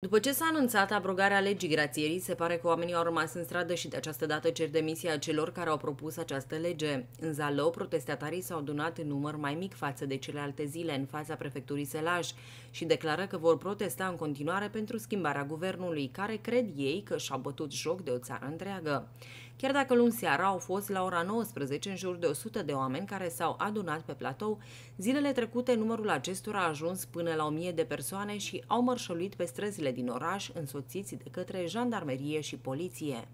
După ce s-a anunțat abrogarea legii grațierii, se pare că oamenii au rămas în stradă și de această dată cer demisia celor care au propus această lege. În Zalău, protestatarii s-au adunat în număr mai mic față de celelalte zile în fața prefecturii Sălaj și declară că vor protesta în continuare pentru schimbarea guvernului, care cred ei că și-a bătut joc de o țară întreagă. Chiar dacă luni seara au fost la ora 19 în jur de 100 de oameni care s-au adunat pe platou, zilele trecute numărul acestora a ajuns până la 1000 de persoane și au mărșăluit pe străzile din oraș, însoțiți de către jandarmerie și poliție.